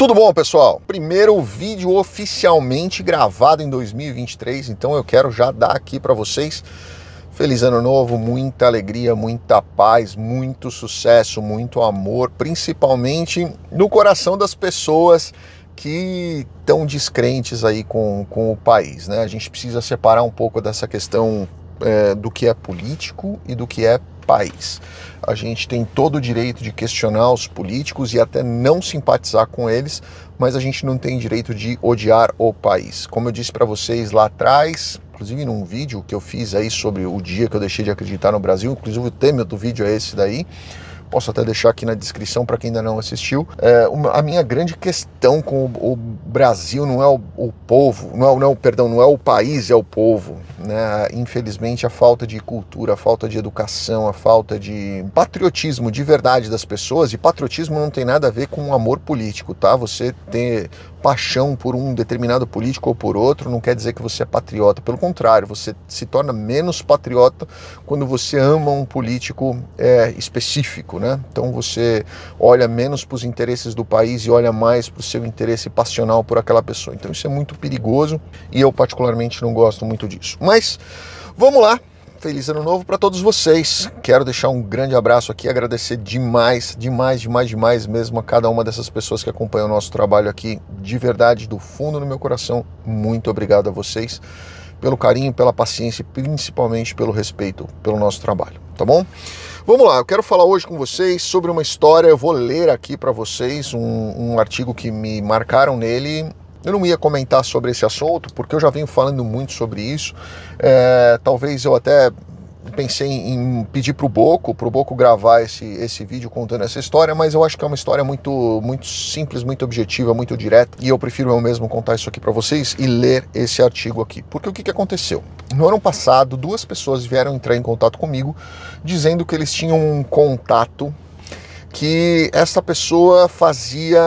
Tudo bom, pessoal? Primeiro vídeo oficialmente gravado em 2023, então eu quero já dar aqui para vocês feliz ano novo, muita alegria, muita paz, muito sucesso, muito amor, principalmente no coração das pessoas que estão descrentes aí com, com o país, né? A gente precisa separar um pouco dessa questão é, do que é político e do que é país. A gente tem todo o direito de questionar os políticos e até não simpatizar com eles, mas a gente não tem direito de odiar o país. Como eu disse para vocês lá atrás, inclusive num vídeo que eu fiz aí sobre o dia que eu deixei de acreditar no Brasil, inclusive o tema do vídeo é esse daí posso até deixar aqui na descrição para quem ainda não assistiu. É, uma, a minha grande questão com o, o Brasil não é o, o, povo, não é, não, é perdão, não é o país, é o povo. Né? Infelizmente, a falta de cultura, a falta de educação, a falta de patriotismo de verdade das pessoas, e patriotismo não tem nada a ver com amor político, tá? Você ter paixão por um determinado político ou por outro não quer dizer que você é patriota. Pelo contrário, você se torna menos patriota quando você ama um político é, específico né? Então você olha menos para os interesses do país e olha mais para o seu interesse passional por aquela pessoa. Então isso é muito perigoso e eu particularmente não gosto muito disso. Mas vamos lá. Feliz ano novo para todos vocês. Quero deixar um grande abraço aqui, agradecer demais, demais, demais, demais mesmo a cada uma dessas pessoas que acompanham o nosso trabalho aqui, de verdade, do fundo do meu coração. Muito obrigado a vocês pelo carinho, pela paciência e principalmente pelo respeito pelo nosso trabalho, tá bom? Vamos lá, eu quero falar hoje com vocês sobre uma história. Eu vou ler aqui para vocês um, um artigo que me marcaram nele eu não ia comentar sobre esse assunto, porque eu já venho falando muito sobre isso. É, talvez eu até pensei em pedir para o Boco, para o Boco gravar esse, esse vídeo contando essa história, mas eu acho que é uma história muito, muito simples, muito objetiva, muito direta, e eu prefiro eu mesmo contar isso aqui para vocês e ler esse artigo aqui. Porque o que, que aconteceu? No ano passado, duas pessoas vieram entrar em contato comigo dizendo que eles tinham um contato que essa pessoa fazia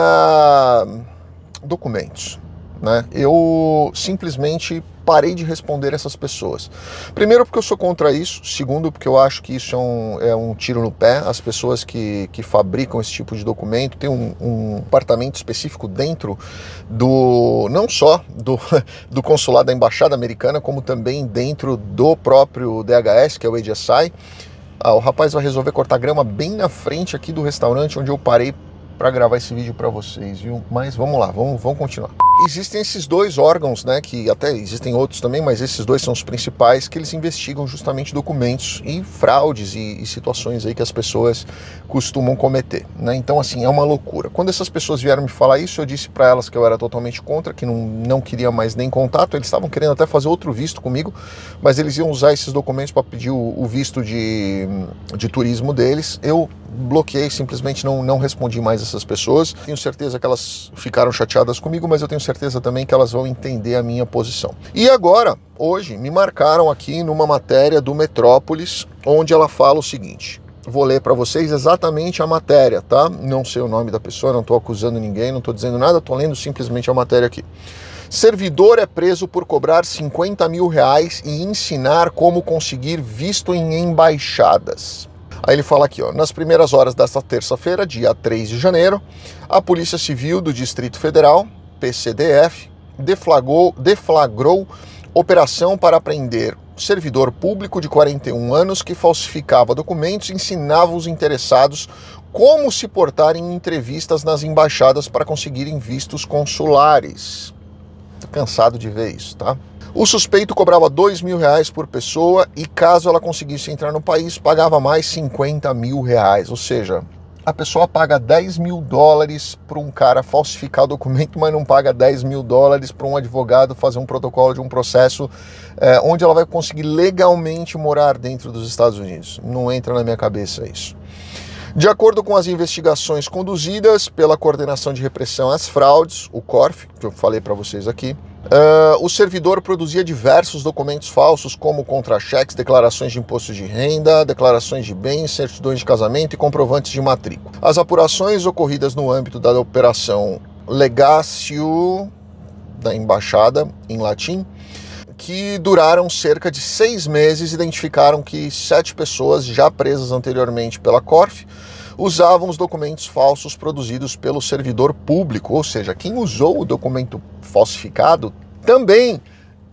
documentos. Né? Eu simplesmente parei de responder essas pessoas. Primeiro, porque eu sou contra isso. Segundo, porque eu acho que isso é um, é um tiro no pé. As pessoas que, que fabricam esse tipo de documento têm um, um apartamento específico dentro do. não só do, do consulado da embaixada americana, como também dentro do próprio DHS, que é o ADSI. Ah, o rapaz vai resolver cortar grama bem na frente aqui do restaurante onde eu parei para gravar esse vídeo para vocês, viu? Mas vamos lá, vamos, vamos continuar. Existem esses dois órgãos, né, que até existem outros também, mas esses dois são os principais que eles investigam justamente documentos e fraudes e, e situações aí que as pessoas costumam cometer, né? Então assim, é uma loucura. Quando essas pessoas vieram me falar isso, eu disse para elas que eu era totalmente contra, que não, não queria mais nem contato, eles estavam querendo até fazer outro visto comigo, mas eles iam usar esses documentos para pedir o, o visto de, de turismo deles. Eu bloqueei, simplesmente não, não respondi mais essas pessoas. Tenho certeza que elas ficaram chateadas comigo, mas eu tenho certeza também que elas vão entender a minha posição. E agora, hoje, me marcaram aqui numa matéria do Metrópolis, onde ela fala o seguinte. Vou ler para vocês exatamente a matéria, tá? Não sei o nome da pessoa, não estou acusando ninguém, não estou dizendo nada, estou lendo simplesmente a matéria aqui. Servidor é preso por cobrar 50 mil reais e ensinar como conseguir visto em embaixadas. Aí ele fala aqui, ó, nas primeiras horas desta terça-feira, dia 3 de janeiro, a Polícia Civil do Distrito Federal, PCDF, deflagrou, deflagrou operação para prender servidor público de 41 anos que falsificava documentos e ensinava os interessados como se portar em entrevistas nas embaixadas para conseguirem vistos consulares cansado de ver isso, tá? O suspeito cobrava dois mil reais por pessoa e caso ela conseguisse entrar no país, pagava mais 50 mil reais. Ou seja, a pessoa paga 10 mil dólares para um cara falsificar documento, mas não paga 10 mil dólares para um advogado fazer um protocolo de um processo é, onde ela vai conseguir legalmente morar dentro dos Estados Unidos. Não entra na minha cabeça isso. De acordo com as investigações conduzidas pela Coordenação de Repressão às Fraudes, o CORF, que eu falei para vocês aqui, Uh, o servidor produzia diversos documentos falsos, como contra-cheques, declarações de imposto de renda, declarações de bens, certidões de casamento e comprovantes de matrícula. As apurações ocorridas no âmbito da operação Legácio da Embaixada, em latim, que duraram cerca de seis meses, identificaram que sete pessoas já presas anteriormente pela CORF usavam os documentos falsos produzidos pelo servidor público, ou seja, quem usou o documento falsificado também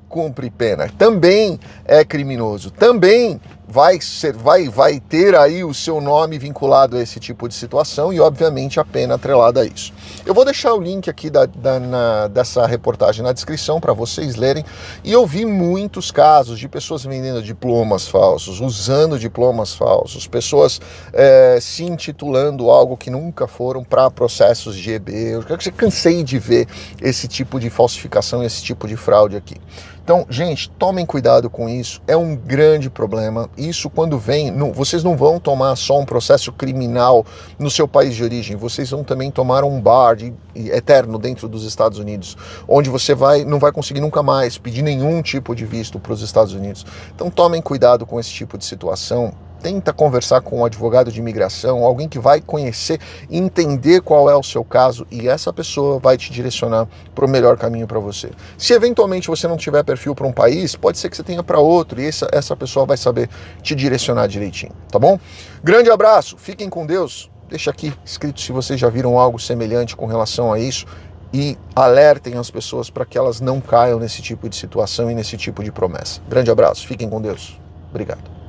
cumpre pena, também é criminoso, também vai, ser, vai, vai ter aí o seu nome vinculado a esse tipo de situação e, obviamente, a pena atrelada a isso. Eu vou deixar o link aqui da, da na, dessa reportagem na descrição para vocês lerem. E eu vi muitos casos de pessoas vendendo diplomas falsos, usando diplomas falsos, pessoas é, se intitulando algo que nunca foram para processos de EB. Eu cansei de ver esse tipo de falsificação, esse tipo de fraude aqui. Então, gente, tomem cuidado com isso, é um grande problema isso quando vem, não, vocês não vão tomar só um processo criminal no seu país de origem, vocês vão também tomar um bar de, eterno dentro dos Estados Unidos, onde você vai não vai conseguir nunca mais pedir nenhum tipo de visto para os Estados Unidos. Então tomem cuidado com esse tipo de situação tenta conversar com um advogado de imigração, alguém que vai conhecer, entender qual é o seu caso e essa pessoa vai te direcionar para o melhor caminho para você. Se eventualmente você não tiver perfil para um país, pode ser que você tenha para outro e essa, essa pessoa vai saber te direcionar direitinho, tá bom? Grande abraço, fiquem com Deus. Deixa aqui escrito se vocês já viram algo semelhante com relação a isso e alertem as pessoas para que elas não caiam nesse tipo de situação e nesse tipo de promessa. Grande abraço, fiquem com Deus. Obrigado.